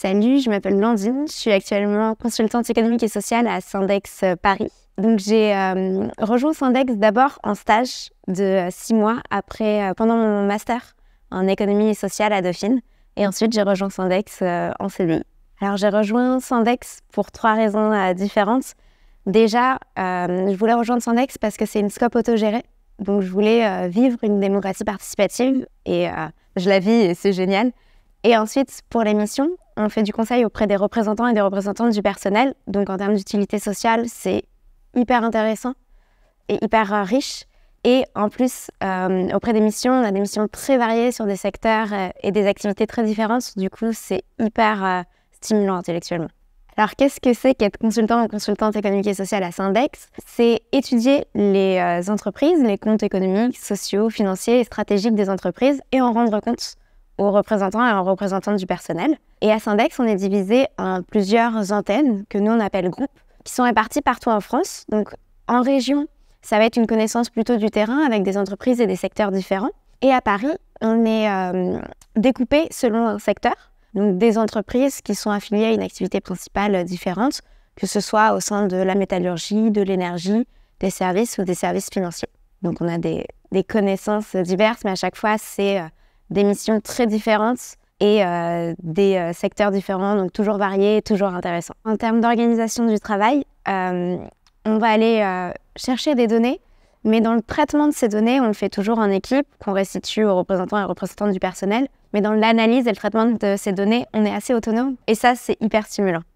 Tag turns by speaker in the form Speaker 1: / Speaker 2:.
Speaker 1: Salut, je m'appelle Landine, je suis actuellement consultante économique et sociale à Syndex euh, Paris. Donc j'ai euh, rejoint SINDEX d'abord en stage de six mois après, euh, pendant mon master en économie sociale à Dauphine. Et ensuite j'ai rejoint Sandex en CDI. Alors j'ai rejoint SINDEX pour trois raisons différentes. Déjà, je voulais rejoindre Sandex parce que c'est une scope autogérée. Donc je voulais vivre une démocratie participative et je la vis et c'est génial. Et ensuite, pour l'émission, on fait du conseil auprès des représentants et des représentantes du personnel. Donc en termes d'utilité sociale, c'est hyper intéressant et hyper euh, riche. Et en plus, euh, auprès des missions, on a des missions très variées sur des secteurs euh, et des activités très différentes. Du coup, c'est hyper stimulant intellectuellement. Alors, qu'est-ce que c'est qu'être consultant ou consultante économique et sociale à Syndex C'est étudier les entreprises, les comptes économiques, sociaux, financiers et stratégiques des entreprises et en rendre compte aux représentants et aux représentantes du personnel. Et à Syndex, on est divisé en plusieurs antennes que nous on appelle groupes, qui sont réparties partout en France. Donc en région, ça va être une connaissance plutôt du terrain avec des entreprises et des secteurs différents. Et à Paris, on est euh, découpé selon un secteur, donc des entreprises qui sont affiliées à une activité principale différente, que ce soit au sein de la métallurgie, de l'énergie, des services ou des services financiers. Donc on a des connaissances diverses, mais à chaque fois, c'est euh, des missions très différentes et euh, des euh, secteurs différents, donc toujours variés, toujours intéressants. En termes d'organisation du travail, euh, on va aller chercher des données, mais dans le traitement de ces données, on le fait toujours en équipe, qu'on restitue aux représentants et représentantes du personnel. Mais dans l'analyse et le traitement de ces données, on est assez autonome et ça, c'est hyper stimulant.